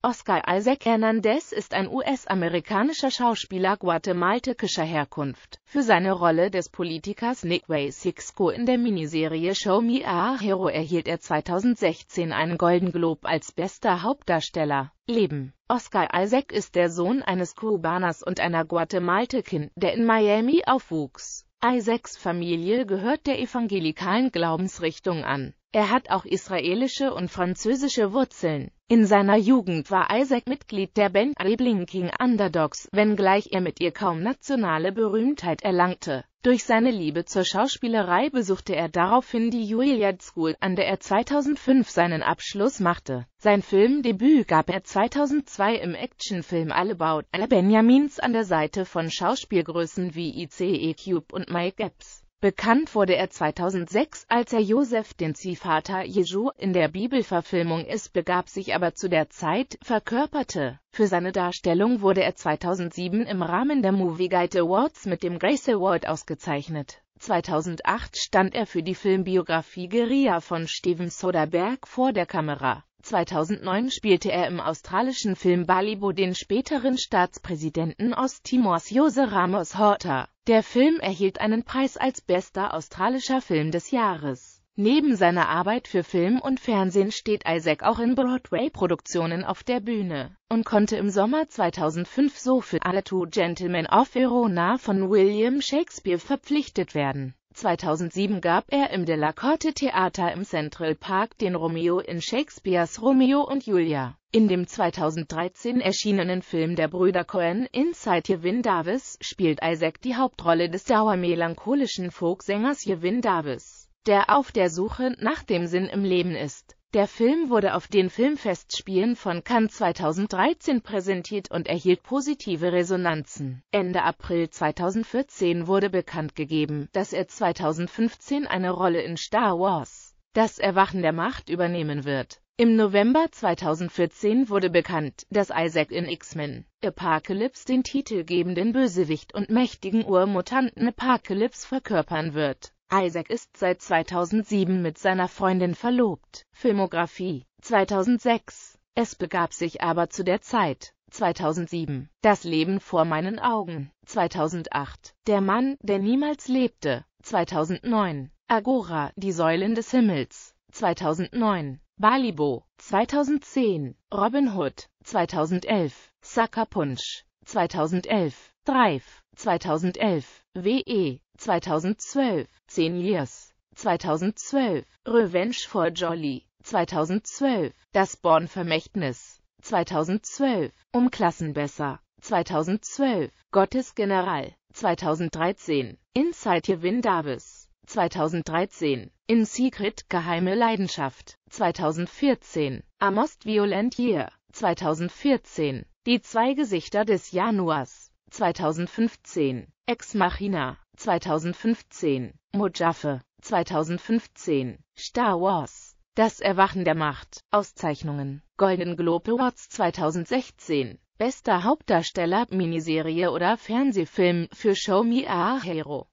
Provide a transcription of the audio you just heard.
Oscar Isaac Hernandez ist ein US-amerikanischer Schauspieler guatemaltekischer Herkunft. Für seine Rolle des Politikers Nick Way Sixco in der Miniserie Show Me a Hero erhielt er 2016 einen Golden Globe als bester Hauptdarsteller. Leben Oscar Isaac ist der Sohn eines Kubaners und einer Guatemaltekin, der in Miami aufwuchs. Isaacs Familie gehört der evangelikalen Glaubensrichtung an. Er hat auch israelische und französische Wurzeln. In seiner Jugend war Isaac Mitglied der Band A Blinking Underdogs, wenngleich er mit ihr kaum nationale Berühmtheit erlangte. Durch seine Liebe zur Schauspielerei besuchte er daraufhin die Juilliard School, an der er 2005 seinen Abschluss machte. Sein Filmdebüt gab er 2002 im Actionfilm All About Al Benjamins an der Seite von Schauspielgrößen wie ICE Cube und Mike Epps. Bekannt wurde er 2006, als er Josef den Ziehvater Jesu in der Bibelverfilmung ist, begab sich aber zu der Zeit verkörperte. Für seine Darstellung wurde er 2007 im Rahmen der Movie Guide Awards mit dem Grace Award ausgezeichnet. 2008 stand er für die Filmbiografie Geria von Steven Soderbergh vor der Kamera. 2009 spielte er im australischen Film Balibo den späteren Staatspräsidenten Osttimors Jose Ramos Horta. Der Film erhielt einen Preis als bester australischer Film des Jahres. Neben seiner Arbeit für Film und Fernsehen steht Isaac auch in Broadway-Produktionen auf der Bühne und konnte im Sommer 2005 so für Alle Two Gentlemen of Verona von William Shakespeare verpflichtet werden. 2007 gab er im De La Corte Theater im Central Park den Romeo in Shakespeares Romeo und Julia. In dem 2013 erschienenen Film der Brüder Cohen Inside Jevin Davis spielt Isaac die Hauptrolle des dauermelancholischen Folksängers Jevin Davis, der auf der Suche nach dem Sinn im Leben ist. Der Film wurde auf den Filmfestspielen von Cannes 2013 präsentiert und erhielt positive Resonanzen. Ende April 2014 wurde bekannt gegeben, dass er 2015 eine Rolle in Star Wars Das Erwachen der Macht übernehmen wird. Im November 2014 wurde bekannt, dass Isaac in X-Men Apocalypse den titelgebenden Bösewicht und mächtigen Urmutanten Apocalypse verkörpern wird. Isaac ist seit 2007 mit seiner Freundin verlobt. Filmografie 2006 Es begab sich aber zu der Zeit 2007 Das Leben vor meinen Augen 2008 Der Mann, der niemals lebte 2009 Agora, die Säulen des Himmels 2009 Balibo 2010 Robin Hood 2011 Sucker Punch 2011 Drive 2011 WE 2012 10 Years, 2012, Revenge for Jolly, 2012, Das Born-Vermächtnis, 2012, Um Klassen besser, 2012, Gottes General, 2013, Inside Yevin Davis, 2013, In Secret Geheime Leidenschaft, 2014, A Most Violent Year, 2014, Die zwei Gesichter des Januars, 2015, Ex Machina, 2015, Mojaffe, 2015, Star Wars, Das Erwachen der Macht, Auszeichnungen, Golden Globe Awards 2016, Bester Hauptdarsteller, Miniserie oder Fernsehfilm für Show Me a Hero,